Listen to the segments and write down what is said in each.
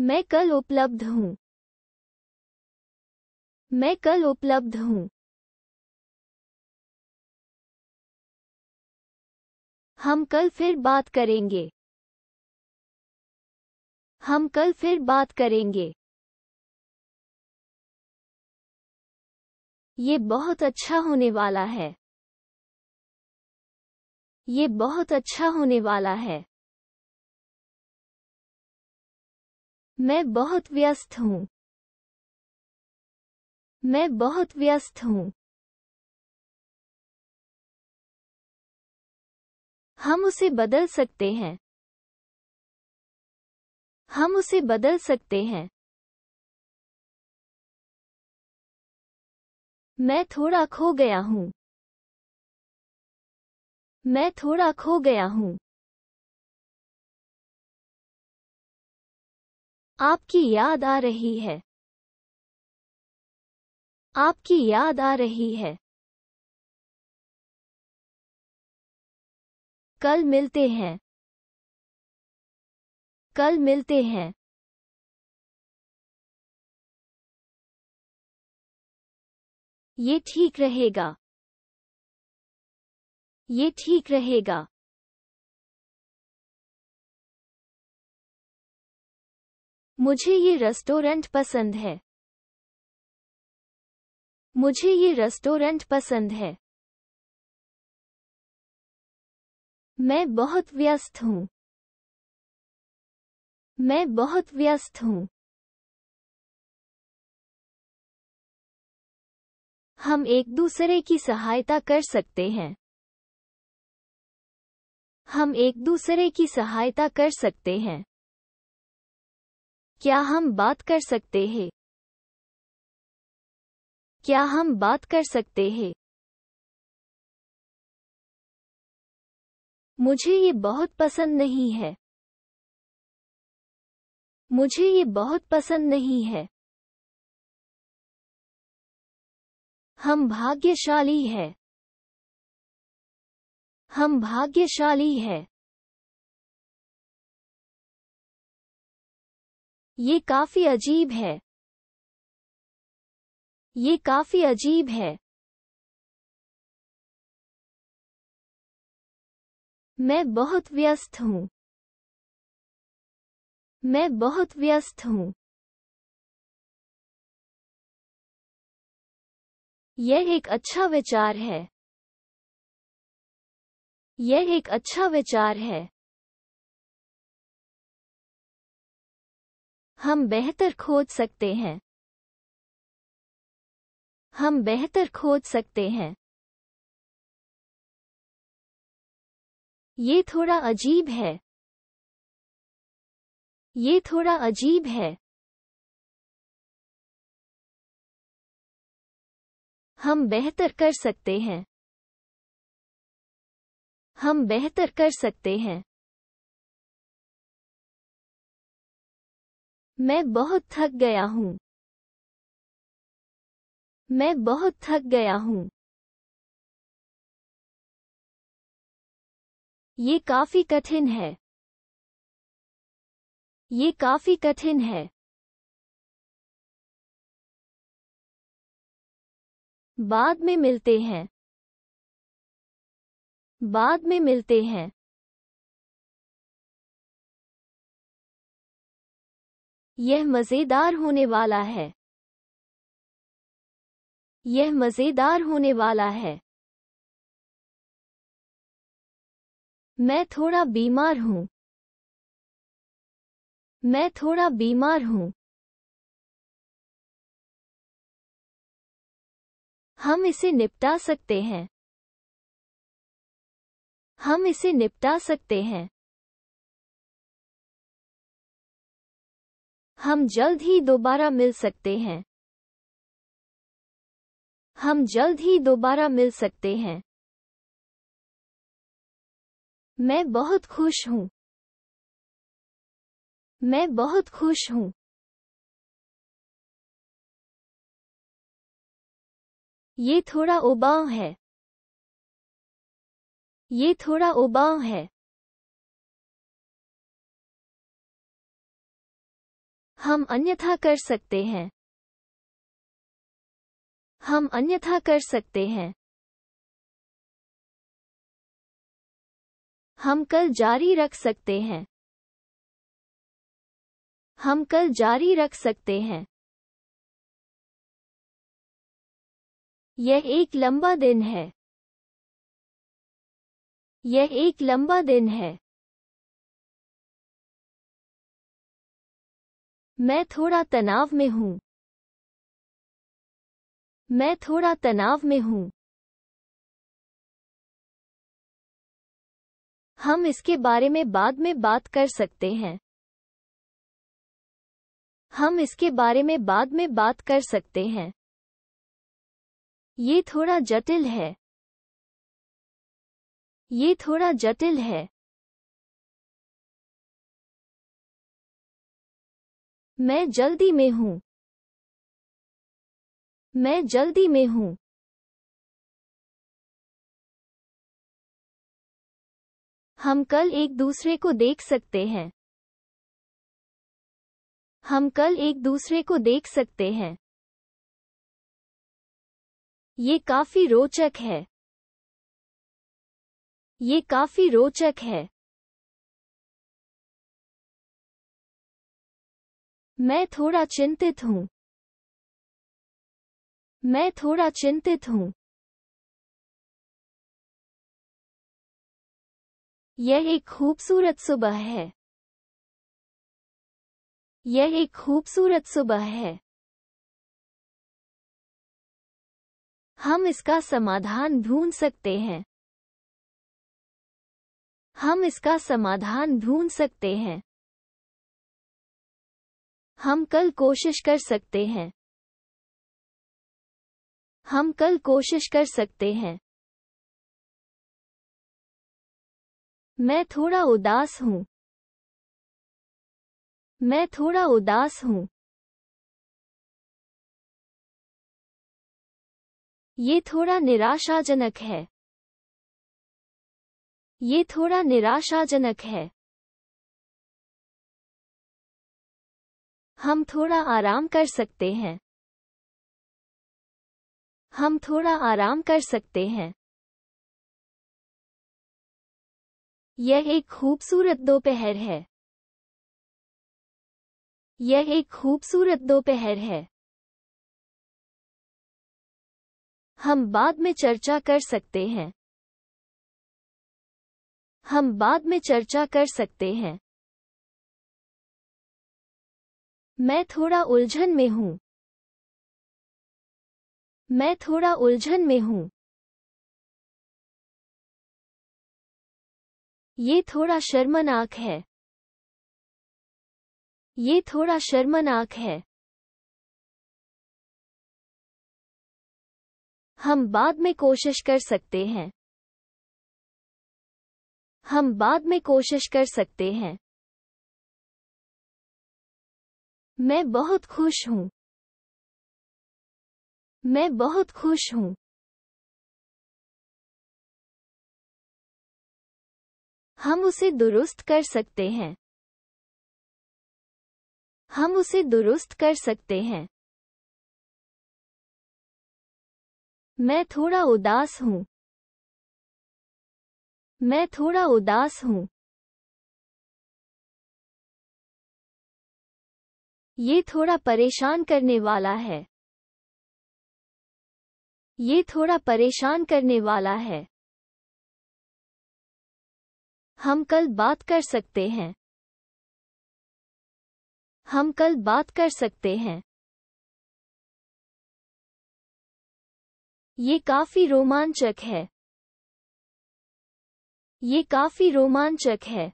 मैं कल उपलब्ध हूँ मैं कल उपलब्ध हूँ हम कल फिर बात करेंगे हम कल फिर बात करेंगे ये बहुत अच्छा होने वाला है ये बहुत अच्छा होने वाला है मैं बहुत व्यस्त हूँ मैं बहुत व्यस्त हूँ हम उसे बदल सकते हैं हम उसे बदल सकते हैं मैं थोड़ा खो गया हूँ मैं थोड़ा खो गया हूँ आपकी याद आ रही है आपकी याद आ रही है कल मिलते हैं कल मिलते हैं ये ठीक रहेगा ये ठीक रहेगा मुझे ये रेस्टोरेंट पसंद है मुझे ये रेस्टोरेंट पसंद है मैं बहुत व्यस्त हूँ मैं बहुत व्यस्त हूँ हम एक दूसरे की सहायता कर सकते हैं हम एक दूसरे की सहायता कर सकते हैं क्या हम बात कर सकते हैं क्या हम बात कर सकते हैं मुझे ये बहुत पसंद नहीं है मुझे ये बहुत पसंद नहीं है हम भाग्यशाली है हम भाग्यशाली है ये काफी अजीब है ये काफी अजीब है मैं बहुत व्यस्त हूँ मैं बहुत व्यस्त हूँ यह एक अच्छा विचार है यह एक अच्छा विचार है हम बेहतर खोज सकते हैं हम बेहतर खोज सकते हैं ये थोड़ा अजीब है ये थोड़ा अजीब है हम बेहतर कर सकते हैं हम बेहतर कर सकते हैं मैं बहुत थक गया हूँ मैं बहुत थक गया हूँ ये काफी कठिन है ये काफी कठिन है बाद में मिलते हैं बाद में मिलते हैं यह मज़ेदार होने वाला है यह मज़ेदार होने वाला है मैं थोड़ा बीमार हूँ मैं थोड़ा बीमार हूँ हम इसे निपटा सकते हैं हम इसे निपटा सकते हैं हम जल्द ही दोबारा मिल सकते हैं हम जल्द ही दोबारा मिल सकते हैं मैं बहुत खुश हूँ मैं बहुत खुश हूँ ये थोड़ा उबाऊ है ये थोड़ा उबाऊ है हम अन्यथा कर सकते हैं हम अन्यथा कर सकते हैं हम कल जारी रख सकते हैं हम कल जारी रख सकते हैं यह एक लंबा दिन है यह एक लंबा दिन है मैं थोड़ा तनाव में हूँ मैं थोड़ा तनाव में हूँ हम इसके बारे में बाद में बात कर सकते हैं हम इसके बारे में बाद में बात कर सकते हैं ये थोड़ा जटिल है ये थोड़ा जटिल है मैं जल्दी में हूँ मैं जल्दी में हूँ हम कल एक दूसरे को देख सकते हैं हम कल एक दूसरे को देख सकते हैं ये काफी रोचक है ये काफी रोचक है मैं थोड़ा चिंतित हूँ मैं थोड़ा चिंतित हूँ यह एक खूबसूरत सुबह है यह एक खूबसूरत सुबह है हम इसका समाधान ढूंढ सकते हैं हम इसका समाधान ढूंढ सकते हैं हम कल कोशिश कर सकते हैं हम कल कोशिश कर सकते हैं मैं थोड़ा उदास हूँ मैं थोड़ा उदास हूँ ये थोड़ा निराशाजनक है ये थोड़ा निराशाजनक है हम थोड़ा आराम कर सकते हैं हम थोड़ा आराम कर सकते हैं यह एक खूबसूरत दोपहर है यह एक खूबसूरत दोपहर है हम बाद में चर्चा कर सकते हैं हम बाद में चर्चा कर सकते हैं मैं थोड़ा उलझन में हूँ मैं थोड़ा उलझन में हूँ ये थोड़ा शर्मनाक है ये थोड़ा शर्मनाक है हम बाद में कोशिश कर सकते हैं हम बाद में कोशिश कर सकते हैं मैं बहुत खुश हूँ मैं बहुत खुश हूँ हम उसे दुरुस्त कर सकते हैं हम उसे दुरुस्त कर सकते हैं मैं थोड़ा उदास हूँ मैं थोड़ा उदास हूँ ये थोड़ा परेशान करने वाला है ये थोड़ा परेशान करने वाला है हम कल बात कर सकते हैं हम कल बात कर सकते हैं ये काफी रोमांचक है ये काफी रोमांचक है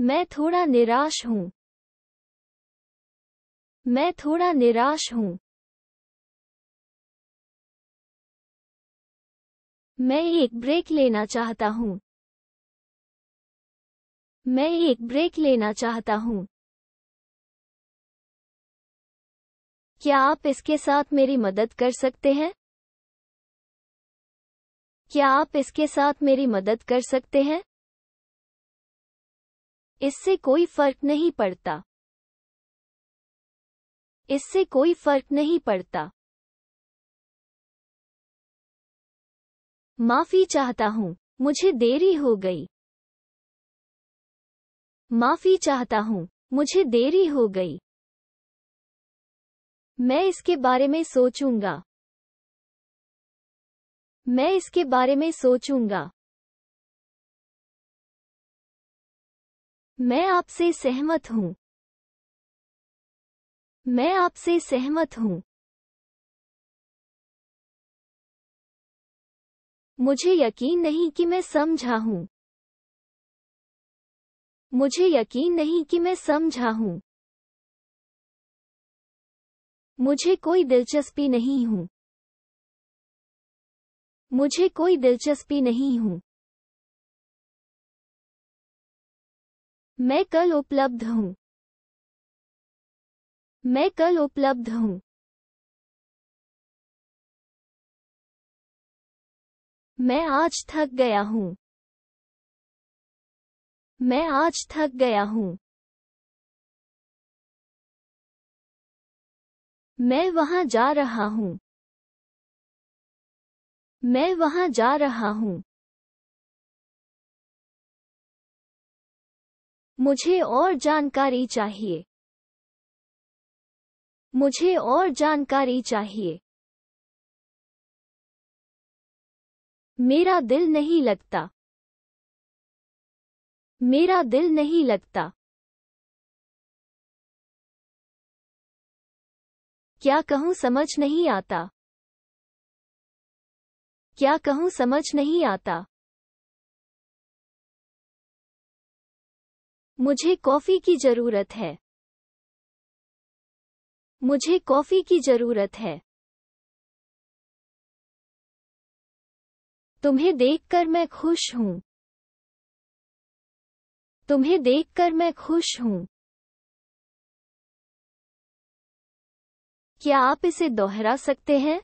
मैं थोड़ा निराश हूँ मैं थोड़ा निराश हूँ मैं एक ब्रेक लेना चाहता हूँ मैं एक ब्रेक लेना चाहता हूँ क्या आप इसके साथ मेरी मदद कर सकते हैं क्या आप इसके साथ मेरी मदद कर सकते हैं इससे कोई फर्क नहीं पड़ता इससे कोई फर्क नहीं पड़ता माफी चाहता हूँ मुझे देरी हो गई माफी चाहता हूँ मुझे देरी हो गई मैं इसके बारे में सोचूंगा मैं इसके बारे में सोचूंगा मैं आपसे सहमत हूँ मैं आपसे सहमत हूँ मुझे यकीन नहीं कि मैं समझा हूँ मुझे यकीन नहीं कि मैं समझा हूँ मुझे कोई दिलचस्पी नहीं हूँ मुझे कोई दिलचस्पी नहीं हूँ मैं कल उपलब्ध हूँ मैं कल उपलब्ध हूँ मैं आज थक गया हूँ मैं आज थक गया हूँ मैं वहां जा रहा हूँ मैं वहां जा रहा हूँ मुझे और जानकारी चाहिए मुझे और जानकारी चाहिए मेरा दिल नहीं लगता मेरा दिल नहीं लगता क्या कहूं समझ नहीं आता क्या कहूं समझ नहीं आता मुझे कॉफ़ी की ज़रूरत है मुझे कॉफ़ी की ज़रूरत है तुम्हें देखकर मैं खुश हूँ तुम्हें देखकर मैं खुश हूँ क्या आप इसे दोहरा सकते हैं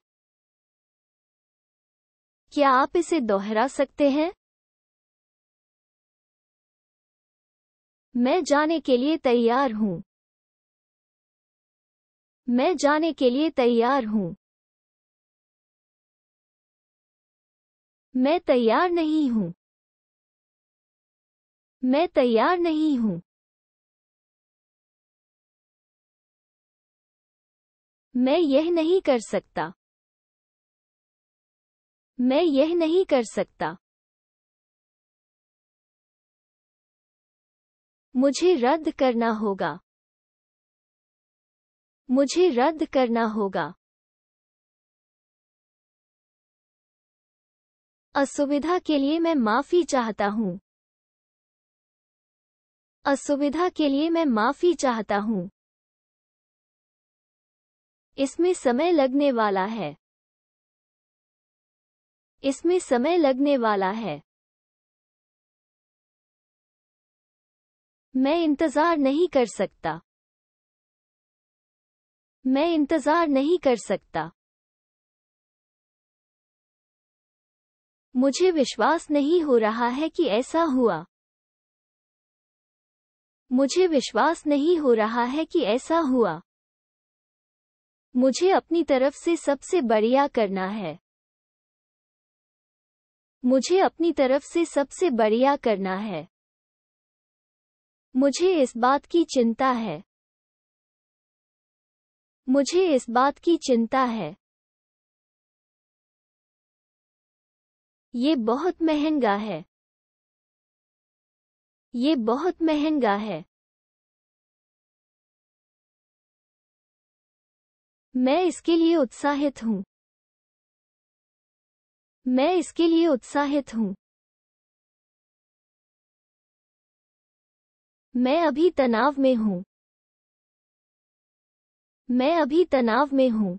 क्या आप इसे दोहरा सकते हैं मैं जाने के लिए तैयार हूँ मैं जाने के लिए तैयार हूँ मैं तैयार नहीं हूँ मैं तैयार नहीं हूँ मैं यह नहीं कर सकता मैं यह नहीं कर सकता मुझे रद्द करना होगा मुझे रद्द करना होगा असुविधा के लिए मैं माफी चाहता हूँ असुविधा के लिए मैं माफी चाहता हूँ इसमें समय लगने वाला है इसमें समय लगने वाला है मैं इंतजार नहीं कर सकता मैं इंतजार नहीं कर सकता मुझे विश्वास नहीं हो रहा है कि ऐसा हुआ मुझे विश्वास नहीं हो रहा है कि ऐसा हुआ मुझे अपनी तरफ से सबसे बढ़िया करना है मुझे अपनी तरफ से सबसे बढ़िया करना है मुझे इस बात की चिंता है मुझे इस बात की चिंता है ये बहुत महंगा है ये बहुत महंगा है मैं इसके लिए उत्साहित हूँ मैं इसके लिए उत्साहित हूँ मैं अभी तनाव में हूँ मैं अभी तनाव में हूँ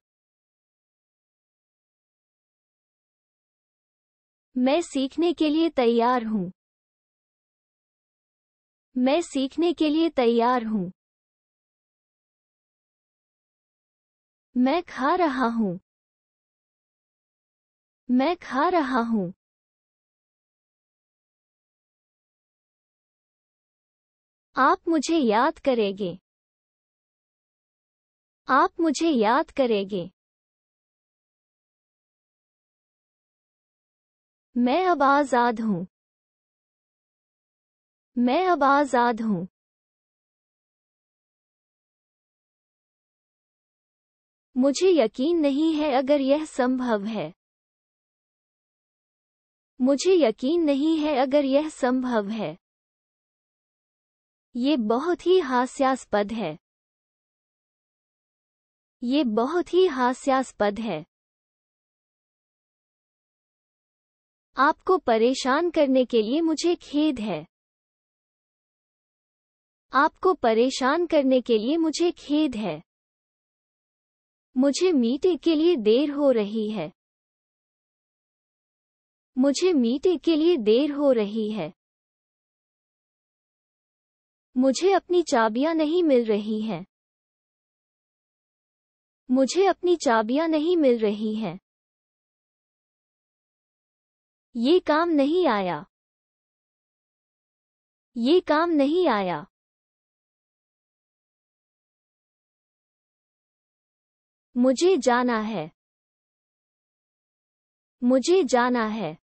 मैं सीखने के लिए तैयार हूँ मैं सीखने के लिए तैयार हूँ मैं खा रहा हूँ मैं खा रहा हूँ आप मुझे याद करेंगे आप मुझे याद करेंगे मैं अब आजाद हूं मैं अब आजाद हूं मुझे यकीन नहीं है अगर यह संभव है मुझे यकीन नहीं है अगर यह संभव है ये बहुत ही हास्यास्पद है ये बहुत ही हास्यास्पद है आपको परेशान करने के लिए मुझे खेद है आपको परेशान करने के लिए मुझे खेद है मुझे मीटिंग के लिए देर हो रही है मुझे मीटिंग के लिए देर हो रही है मुझे अपनी चाबियां नहीं मिल रही हैं मुझे अपनी चाबियां नहीं मिल रही हैं ये काम नहीं आया ये काम नहीं आया मुझे जाना है मुझे जाना है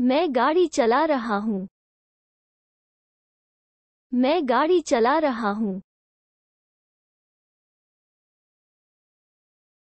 मैं गाड़ी चला रहा हूँ मैं गाड़ी चला रहा हूँ